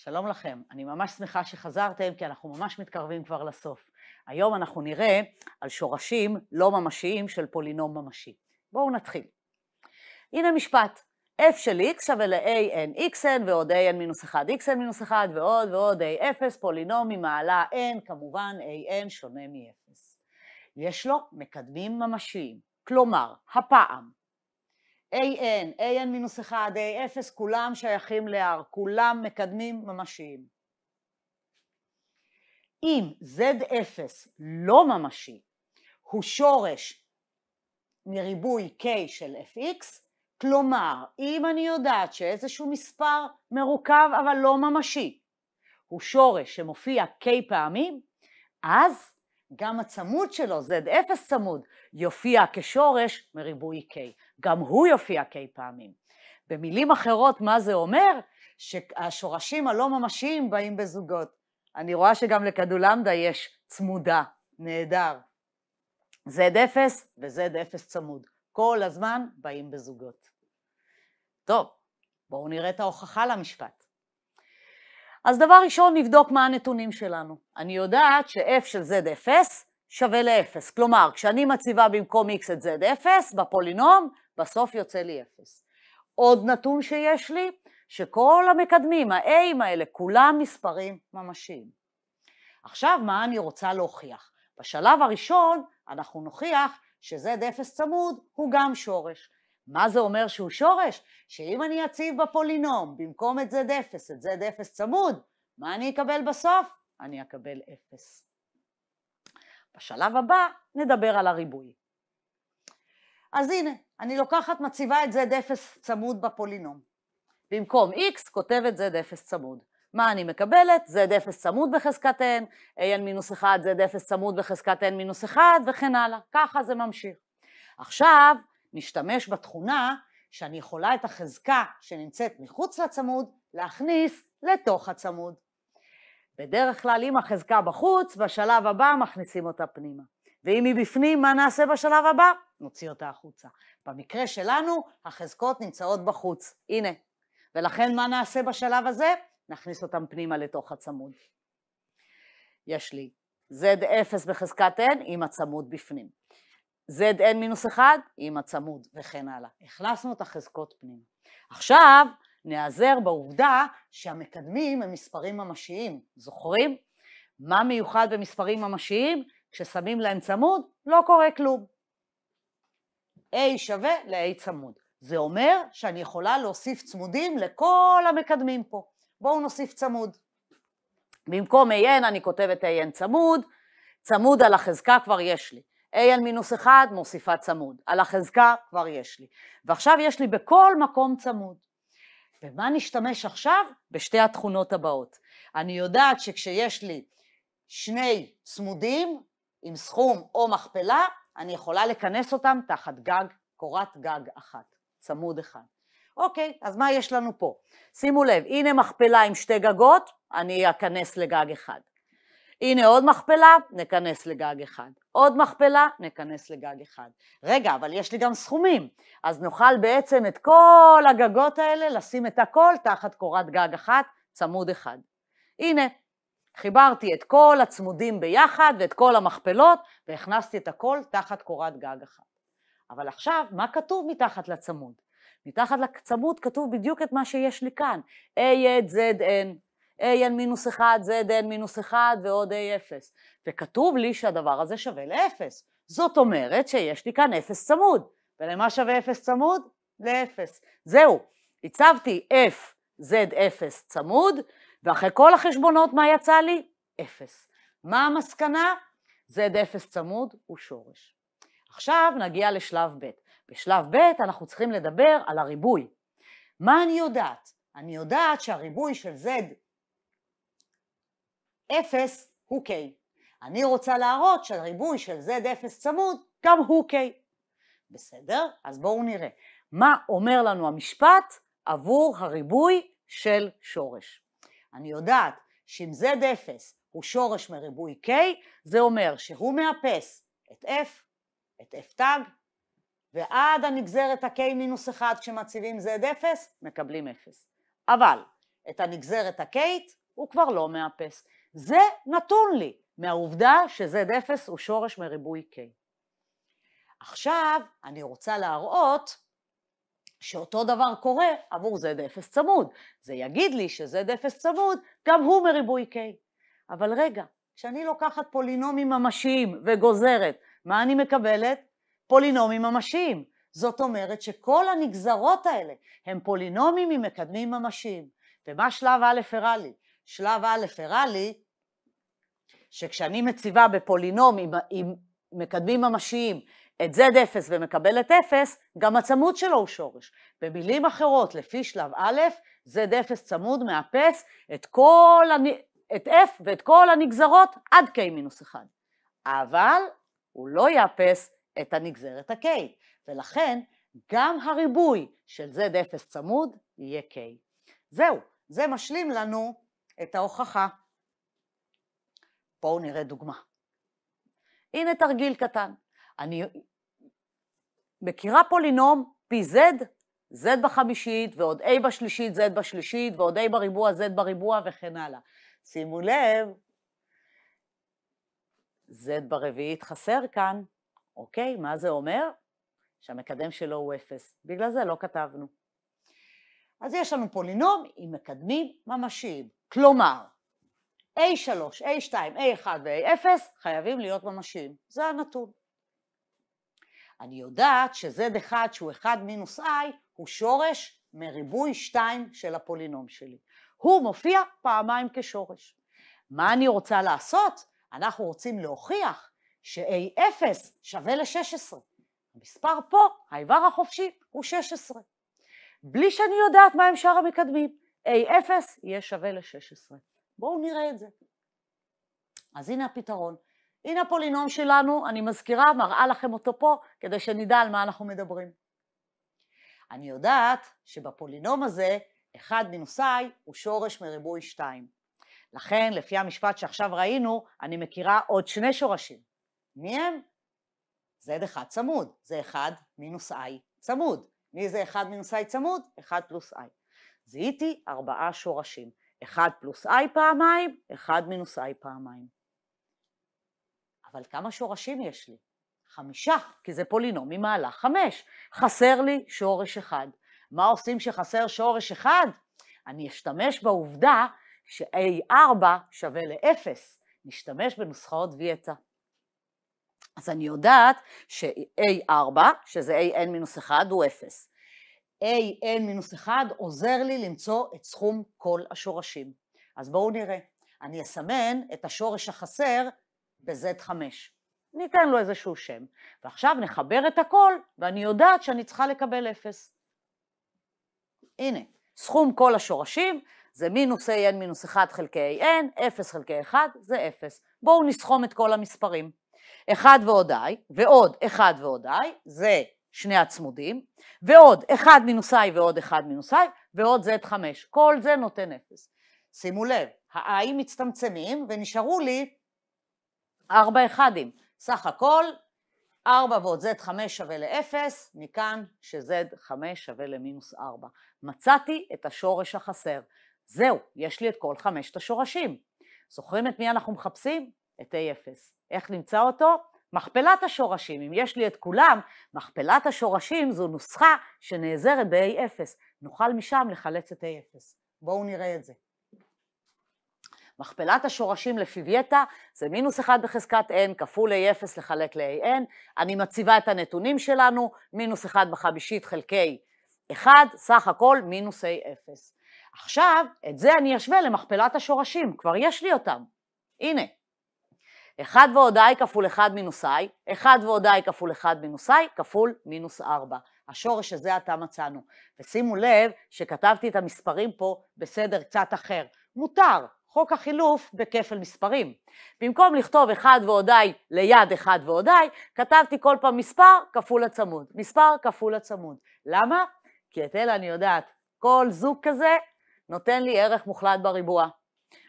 שלום לכם, אני ממש שמחה שחזרתם כי אנחנו ממש מתקרבים כבר לסוף. היום אנחנו נראה על שורשים לא ממשיים של פולינום ממשי. בואו נתחיל. הנה משפט, f של x שווה ל-an ועוד an מינוס 1 xn מינוס 1 ועוד ועוד a0 פולינום ממעלה n, כמובן an שונה מ-0. יש לו מקדמים ממשיים, כלומר, הפעם AN, AN מינוס 1, A0, כולם שייכים ל-R, כולם מקדמים ממשיים. אם Z0 לא ממשי, הוא שורש מריבוי K של Fx, כלומר, אם אני יודעת שאיזשהו מספר מרוכב אבל לא ממשי, הוא שורש שמופיע K פעמים, אז גם הצמוד שלו, Z0 צמוד, יופיע כשורש מריבוי K. גם הוא יופיע K פעמים. במילים אחרות, מה זה אומר? שהשורשים הלא ממשיים באים בזוגות. אני רואה שגם לכדולמדה יש צמודה, נהדר. Z0 ו-Z0 צמוד. כל הזמן באים בזוגות. טוב, בואו נראה את ההוכחה למשפט. אז דבר ראשון, נבדוק מה הנתונים שלנו. אני יודעת ש-f של z0 שווה ל-0. כלומר, כשאני מציבה במקום x את z0 בפולינום, בסוף יוצא לי 0. עוד נתון שיש לי, שכל המקדמים, ה-A'ים האלה, כולם מספרים ממשיים. עכשיו, מה אני רוצה להוכיח? בשלב הראשון אנחנו נוכיח ש-Z0 צמוד הוא גם שורש. מה זה אומר שהוא שורש? שאם אני אציב בפולינום במקום את z0, את z0 צמוד, מה אני אקבל בסוף? אני אקבל 0. בשלב הבא נדבר על הריבוי. אז הנה, אני לוקחת, מציבה את z0 צמוד בפולינום. במקום x כותבת z0 צמוד. מה אני מקבלת? z0 צמוד בחזקת n, a an מינוס 1, z0 צמוד בחזקת n מינוס 1 וכן הלאה. ככה זה ממשיך. עכשיו, משתמש בתכונה שאני יכולה את החזקה שנמצאת מחוץ לצמוד להכניס לתוך הצמוד. בדרך כלל אם החזקה בחוץ, בשלב הבא מכניסים אותה פנימה. ואם היא בפנים, מה נעשה בשלב הבא? נוציא אותה החוצה. במקרה שלנו, החזקות נמצאות בחוץ. הנה. ולכן מה נעשה בשלב הזה? נכניס אותם פנימה לתוך הצמוד. יש לי Z0 בחזקת N עם הצמוד בפנים. ZN מינוס 1 עם הצמוד וכן הלאה. הכנסנו את החזקות פנימה. עכשיו נעזר בעובדה שהמקדמים הם מספרים ממשיים, זוכרים? מה מיוחד במספרים ממשיים? כששמים להם צמוד לא קורה כלום. A שווה ל-A צמוד. זה אומר שאני יכולה להוסיף צמודים לכל המקדמים פה. בואו נוסיף צמוד. במקום AN אני כותבת AN צמוד, צמוד על החזקה כבר יש לי. a על מינוס 1 מוסיפה צמוד, על החזקה כבר יש לי. ועכשיו יש לי בכל מקום צמוד. במה נשתמש עכשיו? בשתי התכונות הבאות. אני יודעת שכשיש לי שני צמודים עם סכום או מכפלה, אני יכולה לכנס אותם תחת גג, קורת גג אחת, צמוד אחד. אוקיי, אז מה יש לנו פה? שימו לב, הנה מכפלה עם שתי גגות, אני אכנס לגג אחד. הנה עוד מכפלה, נכנס לגג אחד. עוד מכפלה, נכנס לגג אחד. רגע, אבל יש לי גם סכומים, אז נוכל בעצם את כל הגגות האלה, לשים את הכל תחת קורת גג אחת, צמוד אחד. הנה, חיברתי את כל הצמודים ביחד ואת כל המכפלות, והכנסתי את הכל תחת קורת גג אחת. אבל עכשיו, מה כתוב מתחת לצמוד? מתחת לצמוד כתוב בדיוק את מה שיש לי כאן, A, Z, N. AN מינוס 1, z n מינוס 1 ועוד A0. וכתוב לי שהדבר הזה שווה ל-0. זאת אומרת שיש לי כאן 0 צמוד. ולמה שווה 0 צמוד? ל-0. זהו, הצבתי F, Z0 צמוד, ואחרי כל החשבונות מה יצא לי? 0. מה המסקנה? Z0 צמוד הוא שורש. עכשיו נגיע לשלב ב'. בשלב ב' אנחנו צריכים לדבר על הריבוי. מה אני יודעת? אני יודעת שהריבוי של Z 0 הוא K. אני רוצה להראות שהריבוי של Z0 צמוד גם הוא K. בסדר? אז בואו נראה. מה אומר לנו המשפט עבור הריבוי של שורש? אני יודעת שאם Z0 הוא שורש מריבוי K, זה אומר שהוא מאפס את F, את F תג, ועד הנגזרת ה-K מינוס 1 כשמציבים Z0, מקבלים 0. אבל את הנגזרת ה-K הוא כבר לא מאפס. זה נתון לי מהעובדה ש-Z0 הוא שורש מריבוי K. עכשיו אני רוצה להראות שאותו דבר קורה עבור Z0 צמוד. זה יגיד לי ש-Z0 צמוד גם הוא מריבוי K. אבל רגע, כשאני לוקחת פולינומים ממשיים וגוזרת, מה אני מקבלת? פולינומים ממשיים. זאת אומרת שכל הנגזרות האלה הם פולינומים עם מקדמים ממשיים. ומה שלב א' הראה לי? שלב א' הראה לי שכשאני מציבה בפולינום עם, עם מקדמים ממשיים את Z0 ומקבלת 0, גם הצמוד שלו הוא שורש. במילים אחרות, לפי שלב א', Z0 צמוד מאפס את כל, הנ... את F ואת כל הנגזרות עד K-1. אבל הוא לא יאפס את הנגזרת ה-K, ולכן גם הריבוי של Z0 צמוד יהיה K. זהו, זה משלים לנו את ההוכחה. בואו נראה דוגמה. הנה תרגיל קטן. אני מכירה פולינום פי Z z בחמישית, ועוד A בשלישית, Z בשלישית, ועוד A בריבוע, Z בריבוע, וכן הלאה. שימו לב, Z ברביעית חסר כאן, אוקיי? מה זה אומר? שהמקדם שלו הוא אפס. בגלל זה לא כתבנו. אז יש לנו פולינום עם מקדמים ממשיים. כלומר, A3, A2, A1 ו-A0 חייבים להיות ממשיים. זה הנתון. אני יודעת ש z1 שהוא 1 מינוס i הוא שורש מריבוי 2 של הפולינום שלי. הוא מופיע פעמיים כשורש. מה אני רוצה לעשות? אנחנו רוצים להוכיח ש-A0 שווה ל-16. המספר פה, האיבר החופשי, הוא 16. בלי שאני יודעת מה הם שאר המקדמים. A0 יהיה שווה ל-16. בואו נראה את זה. אז הנה הפתרון. הנה הפולינום שלנו, אני מזכירה, מראה לכם אותו פה, כדי שנדע על מה אנחנו מדברים. אני יודעת שבפולינום הזה, 1 מינוס i הוא שורש מריבוי 2. לכן, לפי המשפט שעכשיו ראינו, אני מכירה עוד שני שורשים. מי הם? z1 צמוד, זה 1 מינוס i צמוד. מי זה 1 מינוס i צמוד? 1 פלוס i. זיהיתי ארבעה שורשים, אחד פלוס i פעמיים, אחד מינוס i פעמיים. אבל כמה שורשים יש לי? חמישה, כי זה פולינום ממעלה חמש. חסר לי שורש אחד. מה עושים שחסר שורש אחד? אני אשתמש בעובדה ש-A4 שווה ל-0. נשתמש בנוסחאות ויאטה. אז אני יודעת ש-A4, שזה AN 1, הוא 0. an-1 מינוס עוזר לי למצוא את סכום כל השורשים. אז בואו נראה. אני אסמן את השורש החסר ב-Z5. ניתן לו איזשהו שם. ועכשיו נחבר את הכל, ואני יודעת שאני צריכה לקבל 0. הנה, סכום כל השורשים זה מינוס an מינוס 1 חלקי an, 0 חלקי 1 זה 0. בואו נסכום את כל המספרים. 1 ועוד i, ועוד 1 ועוד i, זה שני הצמודים, ועוד 1 מינוס i ועוד 1 מינוס i, ועוד z5. כל זה נותן 0. שימו לב, ה-i מצטמצמים ונשארו לי 4 אחדים. סך הכל 4 ועוד z5 שווה ל-0, מכאן ש-z5 שווה למינוס 4. מצאתי את השורש החסר. זהו, יש לי את כל חמשת השורשים. זוכרים את מי אנחנו מחפשים? את a0. איך נמצא אותו? מכפלת השורשים, אם יש לי את כולם, מכפלת השורשים זו נוסחה שנעזרת ב-A0. נוכל משם לחלץ את A0. בואו נראה את זה. מכפלת השורשים לפי לפיבייטה זה מינוס 1 בחזקת n כפול a0 לחלק ל-an, אני מציבה את הנתונים שלנו, מינוס 1 בחמישית חלקי 1, סך הכל מינוס a0. עכשיו, את זה אני אשווה למכפלת השורשים, כבר יש לי אותם. הנה, 1 ועוד i כפול 1 מינוס i, 1 ועוד i כפול 1 מינוס i כפול מינוס 4. השורש הזה עתה מצאנו. ושימו לב שכתבתי את המספרים פה בסדר קצת אחר. מותר, חוק החילוף בכפל מספרים. במקום לכתוב 1 ועוד i ליד 1 ועוד i, כתבתי כל פעם מספר כפול הצמוד, מספר כפול הצמוד. למה? כי את אלה אני יודעת, כל זוג כזה נותן לי ערך מוחלט בריבוע.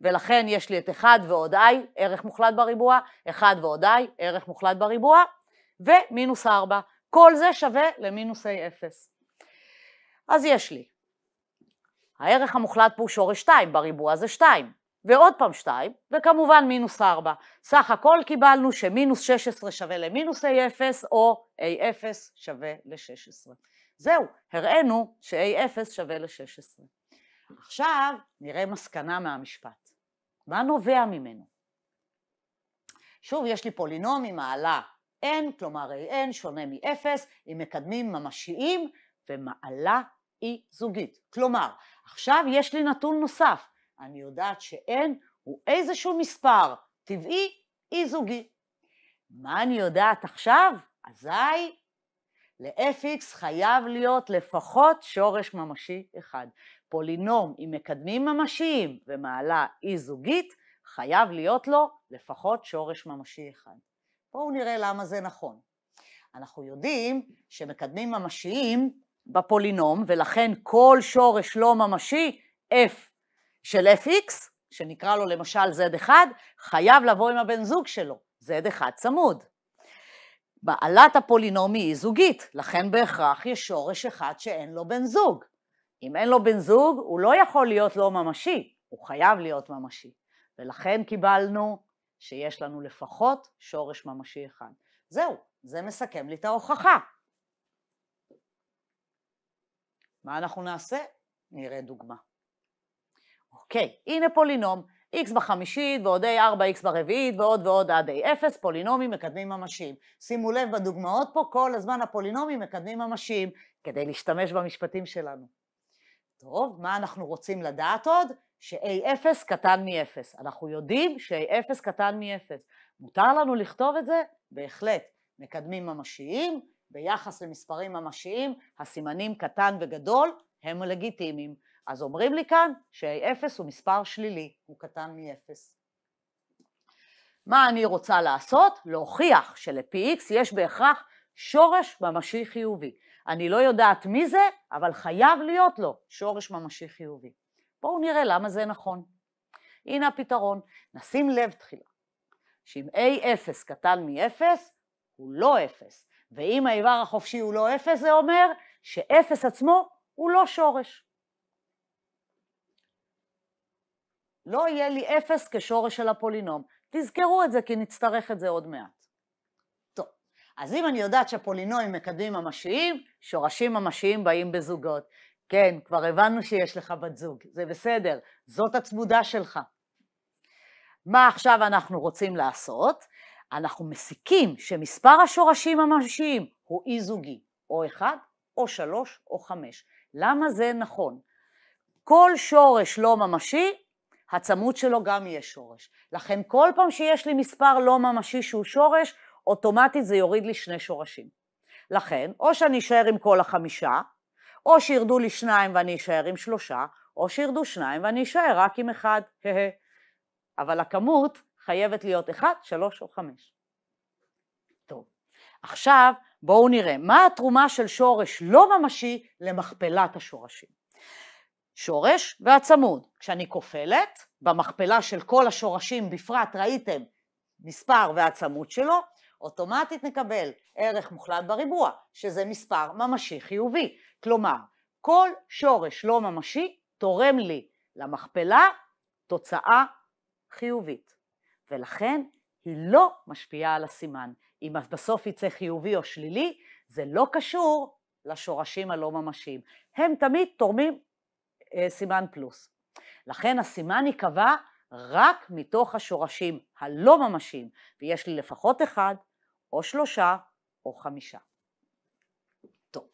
ולכן יש לי את 1 ועוד i, ערך מוחלט בריבוע, 1 ועוד i, ערך מוחלט בריבוע, ומינוס 4. כל זה שווה למינוס a 0. אז יש לי. הערך המוחלט פה הוא שורש 2, בריבוע זה 2, ועוד פעם 2, וכמובן מינוס 4. סך הכל קיבלנו שמינוס 16 שווה למינוס A0, או A0 שווה ל-16. זהו, הראינו ש-A0 שווה ל-16. עכשיו נראה מסקנה מהמשפט. מה נובע ממנו? שוב, יש לי פולינום עם מעלה n, כלומר an שונה מ-0, עם מקדמים ממשיים ומעלה אי-זוגית. כלומר, עכשיו יש לי נתון נוסף. אני יודעת ש-n הוא איזשהו מספר טבעי אי-זוגי. מה אני יודעת עכשיו? אזי ל-fx חייב להיות לפחות שורש ממשי אחד. פולינום עם מקדמים ממשיים ומעלה אי-זוגית, e חייב להיות לו לפחות שורש ממשי אחד. בואו נראה למה זה נכון. אנחנו יודעים שמקדמים ממשיים בפולינום, ולכן כל שורש לא ממשי, f של fx, שנקרא לו למשל z1, חייב לבוא עם הבן זוג שלו, z1 צמוד. בעלת הפולינומי היא זוגית, לכן בהכרח יש שורש אחד שאין לו בן זוג. אם אין לו בן זוג, הוא לא יכול להיות לא ממשי, הוא חייב להיות ממשי. ולכן קיבלנו שיש לנו לפחות שורש ממשי אחד. זהו, זה מסכם לי את ההוכחה. מה אנחנו נעשה? נראה דוגמה. אוקיי, הנה פולינום x בחמישית ועוד a 4x ברביעית ועוד ועוד עד a0, פולינומים מקדמים ממשיים. שימו לב, בדוגמאות פה כל הזמן הפולינומים מקדמים ממשיים, כדי להשתמש במשפטים שלנו. טוב, מה אנחנו רוצים לדעת עוד? ש-a0 קטן מ-0. אנחנו יודעים ש-a0 קטן מ-0. מותר לנו לכתוב את זה? בהחלט. מקדמים ממשיים, ביחס למספרים ממשיים, הסימנים קטן וגדול הם לגיטימיים. אז אומרים לי כאן ש-0 הוא מספר שלילי, הוא קטן מ-0. מה אני רוצה לעשות? להוכיח של-px יש בהכרח שורש ממשי חיובי. אני לא יודעת מי זה, אבל חייב להיות לו שורש ממשי חיובי. בואו נראה למה זה נכון. הנה הפתרון. נשים לב תחילה, שאם a0 קטן מ-0, הוא לא 0, ואם האיבר החופשי הוא לא 0, זה אומר ש-0 עצמו הוא לא שורש. לא יהיה לי אפס כשורש של הפולינום. תזכרו את זה, כי נצטרך את זה עוד מעט. טוב, אז אם אני יודעת שהפולינומים מקדמים ממשיים, שורשים ממשיים באים בזוגות. כן, כבר הבנו שיש לך בת זוג, זה בסדר, זאת הצמודה שלך. מה עכשיו אנחנו רוצים לעשות? אנחנו מסיקים שמספר השורשים הממשיים הוא אי-זוגי, או אחד, או שלוש, או חמש. למה זה נכון? כל שורש לא ממשי הצמוד שלו גם יהיה שורש. לכן כל פעם שיש לי מספר לא ממשי שהוא שורש, אוטומטית זה יוריד לי שני שורשים. לכן, או שאני אשאר עם כל החמישה, או שירדו לי שניים ואני אשאר עם שלושה, או שירדו שניים ואני אשאר רק עם אחד. אבל הכמות חייבת להיות אחד, שלוש או חמש. טוב, עכשיו בואו נראה מה התרומה של שורש לא ממשי למכפלת השורשים. שורש והצמוד. כשאני כופלת, במכפלה של כל השורשים בפרט, ראיתם מספר והצמוד שלו, אוטומטית נקבל ערך מוחלט בריבוע, שזה מספר ממשי חיובי. כלומר, כל שורש לא ממשי תורם לי למכפלה תוצאה חיובית, ולכן היא לא משפיעה על הסימן. אם בסוף יצא חיובי או שלילי, זה לא קשור לשורשים הלא ממשיים. הם תמיד תורמים אה, סימן פלוס. לכן הסימן ייקבע רק מתוך השורשים הלא ממשיים, ויש לי לפחות אחד, או שלושה, או חמישה. טוב,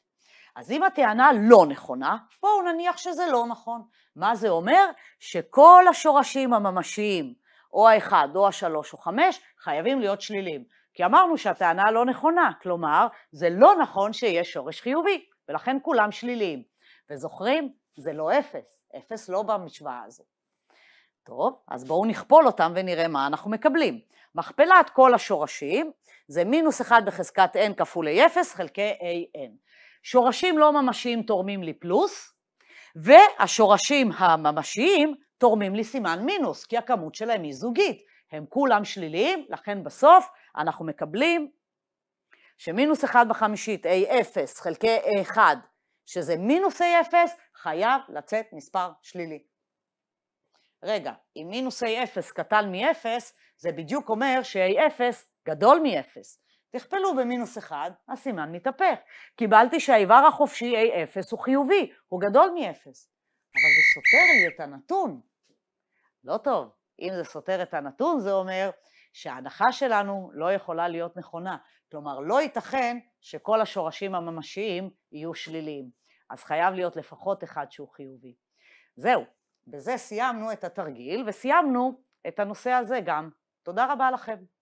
אז אם הטענה לא נכונה, בואו נניח שזה לא נכון. מה זה אומר? שכל השורשים הממשיים, או האחד, או השלוש, או חמש, חייבים להיות שלילים. כי אמרנו שהטענה לא נכונה, כלומר, זה לא נכון שיש שורש חיובי, ולכן כולם שליליים. וזוכרים? זה לא אפס, אפס לא במשוואה הזו. טוב, אז בואו נכפול אותם ונראה מה אנחנו מקבלים. מכפלת כל השורשים זה מינוס 1 בחזקת n כפול a0 חלקי an. שורשים לא ממשיים תורמים לי פלוס, והשורשים הממשיים תורמים לי סימן מינוס, כי הכמות שלהם היא זוגית. הם כולם שליליים, לכן בסוף אנחנו מקבלים שמינוס 1 בחמישית a0 חלקי a1 שזה מינוסי A0, חייב לצאת מספר שלילי. רגע, אם מינוסי A0 קטן מ-0, זה בדיוק אומר ש-A0 גדול מ-0. תכפלו במינוס 1, הסימן מתהפך. קיבלתי שהאיבר החופשי A0 הוא חיובי, הוא גדול מ-0. אבל זה סותר לי את הנתון. לא טוב. אם זה סותר את הנתון, זה אומר שההנחה שלנו לא יכולה להיות נכונה. כלומר, לא ייתכן שכל השורשים הממשיים יהיו שליליים. אז חייב להיות לפחות אחד שהוא חיובי. זהו, בזה סיימנו את התרגיל וסיימנו את הנושא הזה גם. תודה רבה לכם.